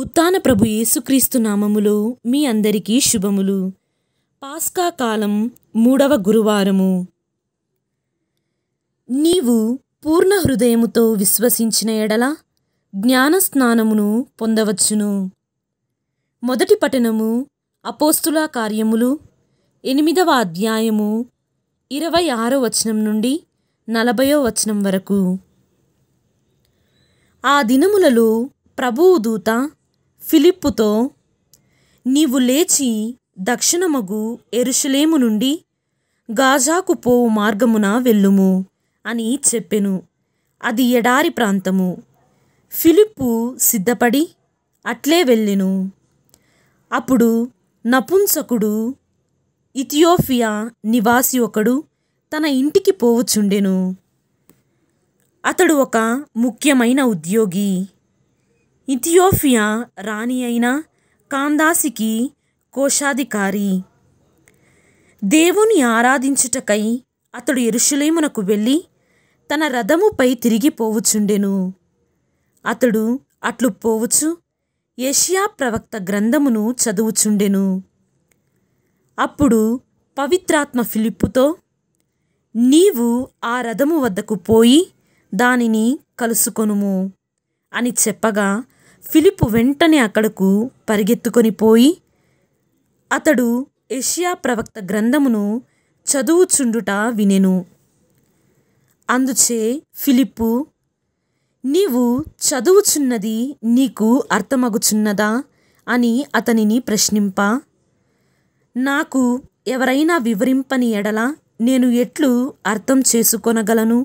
ఉత్తాన ప్రభు యేసుక్రీస్తు నామములో మీ అందరికీ శుభములు పాస్కా కాలం మూడవ గురువారము నీవు పూర్ణ హృదయముతో విశ్వసించిన ఎడల జ్ఞానస్నానమును పొందవచ్చును మొదటి పఠనము అపోస్తుల కార్యములు ఎనిమిదవ అధ్యాయము ఇరవై ఆరో వచనం నుండి నలభయో వచనం వరకు ఆ దినములలో ప్రభువు దూత ఫిలిప్పుతో నీవు లేచి దక్షిణమగు ఎరుషలేము నుండి గాజాకు పోవు మార్గమున వెళ్ళుము అని చెప్పెను అది ఎడారి ప్రాంతము ఫిలిప్పు సిద్ధపడి అట్లే వెళ్ళెను అప్పుడు నపుంసకుడు ఇథియోపియా నివాసి ఒకడు తన ఇంటికి పోవుచుండెను అతడు ఒక ముఖ్యమైన ఉద్యోగి ఇథియోపియా రాణి అయిన కాందాసికి కోశాధికారి దేవుని ఆరాధించుటకై అతడు ఎరుషులేమునకు వెళ్ళి తన రథముపై తిరిగి అతడు అట్లు పోవచ్చు ఏషియా ప్రవక్త గ్రంథమును చదువుచుండెను అప్పుడు పవిత్రాత్మ ఫిలిప్పుతో నీవు ఆ రథము వద్దకు పోయి దానిని కలుసుకొనుము అని చెప్పగా ఫిలిప్ వెంటనే అక్కడకు పరిగెత్తుకొని పోయి అతడు ఏషియా ప్రవక్త గ్రంథమును చదువుచుండుట వినెను అందుచే ఫిలిప్పు నీవు చదువుచున్నది నీకు అర్థమగుచున్నదా అని అతనిని ప్రశ్నింప నాకు ఎవరైనా వివరింపని ఎడల నేను ఎట్లు అర్థం చేసుకొనగలను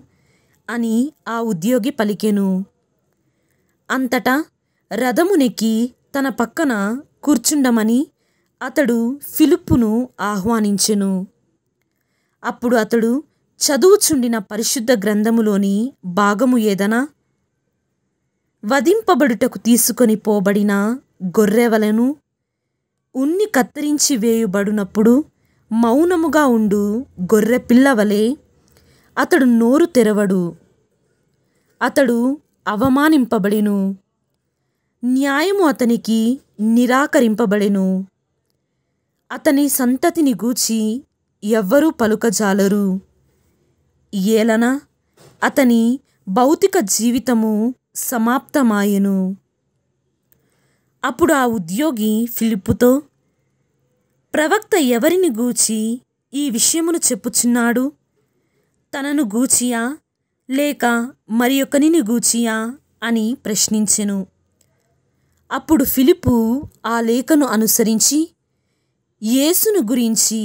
అని ఆ ఉద్యోగి పలికెను అంతటా రథమునెక్కి తన పక్కన కూర్చుండమని అతడు ఫిలుప్పును ఆహ్వానించెను అప్పుడు అతడు చదువుచుండిన పరిశుద్ధ గ్రంథములోని భాగము ఏదనా వధింపబడుటకు తీసుకొని పోబడిన గొర్రెవలను ఉన్ని కత్తిరించి వేయుబడునప్పుడు మౌనముగా ఉండు గొర్రె పిల్లవలే అతడు నోరు తెరవడు అతడు అవమానింపబడిను న్యాయము అతనికి నిరాకరింపబడెను అతని సంతతిని గూచి ఎవ్వరూ పలుకజాలరు ఏలన అతని భౌతిక జీవితము సమాప్తమాయెను అప్పుడు ఆ ఉద్యోగి ఫిలిప్పుతో ప్రవక్త ఎవరిని గూచి ఈ విషయమును చెప్పుచున్నాడు తనను గూచియా లేక మరి గూచియా అని ప్రశ్నించెను అప్పుడు ఫిలిపు ఆ లేఖను అనుసరించి యేసును గురించి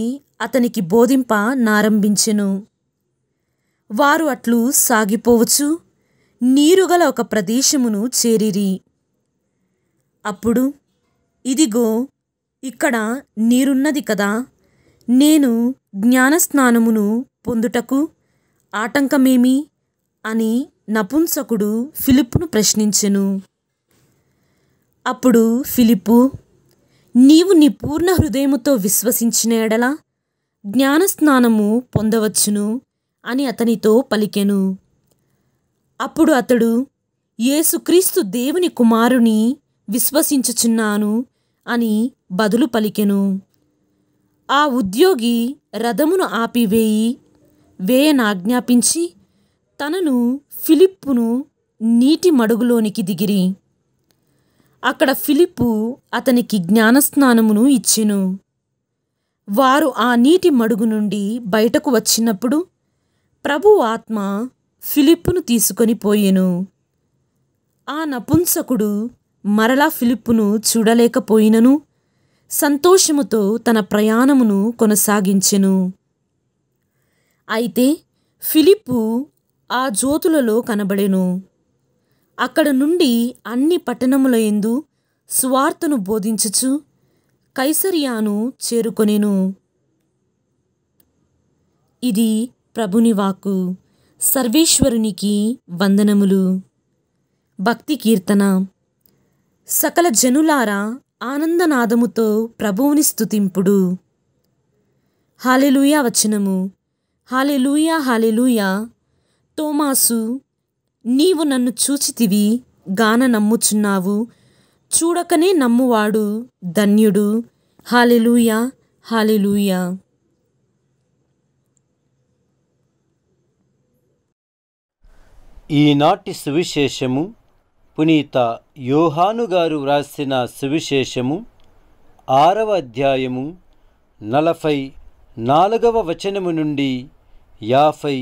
అతనికి బోధింప నారంభించెను వారు అట్లు సాగిపోవచ్చు నీరుగల ఒక ప్రదేశమును చేరిరి అప్పుడు ఇదిగో ఇక్కడ నీరున్నది కదా నేను జ్ఞానస్నానమును పొందుటకు ఆటంకమేమి అని నపుంసకుడు ఫిలిప్ను ప్రశ్నించెను అప్పుడు ఫిలిప్పు నీవు నీ పూర్ణ హృదయముతో విశ్వసించిన ఎడల జ్ఞానస్నానము పొందవచ్చును అని అతనితో పలికెను అప్పుడు అతడు యేసుక్రీస్తు దేవుని కుమారుని విశ్వసించుచున్నాను అని బదులు పలికెను ఆ ఉద్యోగి రథమును ఆపివేయి వేయనాజ్ఞాపించి తనను ఫిలిప్పును నీటి మడుగులోనికి దిగిరి అక్కడ ఫిలిప్పు అతనికి జ్ఞానస్నానమును ఇచ్చెను వారు ఆ నీటి మడుగు నుండి బయటకు వచ్చినప్పుడు ప్రభు ఆత్మ ఫిలిప్పును తీసుకొని పోయెను ఆ నపుంసకుడు మరలా ఫిలిప్పును చూడలేకపోయినను సంతోషముతో తన ప్రయాణమును కొనసాగించెను అయితే ఫిలిప్పు ఆ జ్యోతులలో కనబడెను అక్కడ నుండి అన్ని పట్టణముల ఎందు స్వార్థను బోధించుచు కైసరియాను చేరుకొనెను ఇది ప్రభుని వాకు సర్వేశ్వరునికి వందనములు భక్తి కీర్తన సకల జనులారా ఆనందనాదముతో ప్రభువుని స్థుతింపుడు హాలెలూయా వచనము హాలెలూయా హాలెలూయా తోమాసు నీవు నన్ను చూచితివి గాన నమ్ముచున్నావు చూడకనే నమ్మువాడు ధన్యుడు హాలిలూయా హాలిలూయా ఈనాటి సువిశేషము పునీత యోహాను గారు వ్రాసిన సువిశేషము ఆరవ అధ్యాయము నలభై నాలుగవ వచనము నుండి యాభై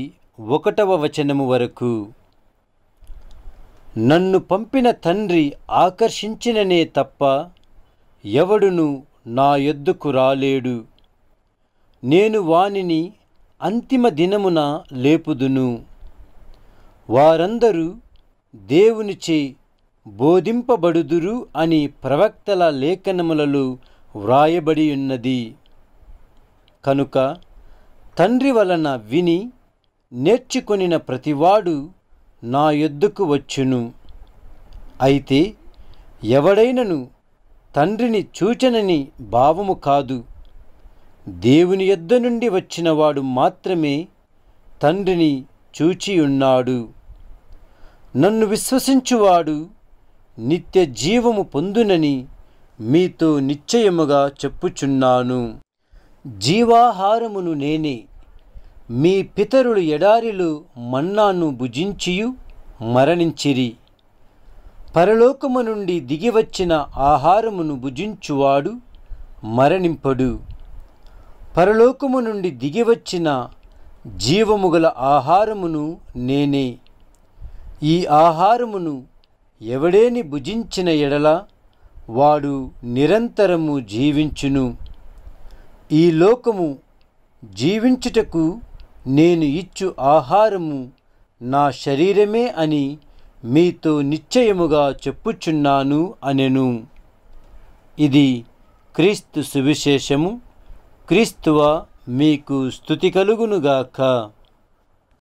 ఒకటవ వచనము వరకు నన్ను పంపిన తండ్రి ఆకర్షించిననే తప్ప ఎవడును నా ఎద్దుకు రాలేడు నేను వానిని అంతిమ దినమున లేపుదును వారందరూ దేవునిచే బోధింపబడుదురు అని ప్రవక్తల లేఖనములలో వ్రాయబడి ఉన్నది కనుక తండ్రి వలన విని నేర్చుకొనిన ప్రతివాడు నా ఎద్దుకు వచ్చును అయితే ఎవడైనను తండ్రిని చూచనని భావము కాదు దేవుని ఎద్ద నుండి వచ్చినవాడు మాత్రమే తండ్రిని చూచియున్నాడు నన్ను విశ్వసించువాడు నిత్య జీవము పొందునని మీతో నిశ్చయముగా చెప్పుచున్నాను జీవాహారమును నేనే మీ పితరులు ఎడారిలు మన్నాను భుజించియు మరణించిరి పరలోకము నుండి దిగివచ్చిన ఆహారమును భుజించువాడు మరణింపడు పరలోకము నుండి దిగివచ్చిన జీవముగల ఆహారమును నేనే ఈ ఆహారమును ఎవడేని భుజించిన ఎడల వాడు నిరంతరము జీవించును ఈ లోకము జీవించుటకు నేను ఇచ్చు ఆహారము నా శరీరమే అని మీతో నిశ్చయముగా చెప్పుచున్నాను అనెను ఇది క్రీస్తు సువిశేషము క్రీస్తువ మీకు స్థుతి కలుగునుగాక